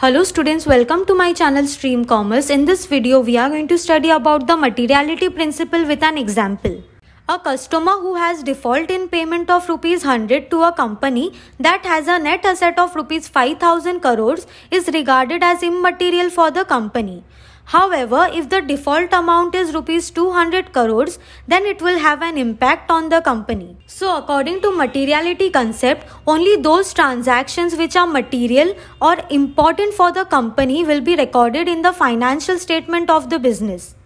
Hello students, welcome to my channel Stream Commerce. In this video, we are going to study about the materiality principle with an example. A customer who has default in payment of rupees 100 to a company that has a net asset of rupees 5000 crores is regarded as immaterial for the company. However, if the default amount is rupees 200 crores, then it will have an impact on the company. So according to materiality concept, only those transactions which are material or important for the company will be recorded in the financial statement of the business.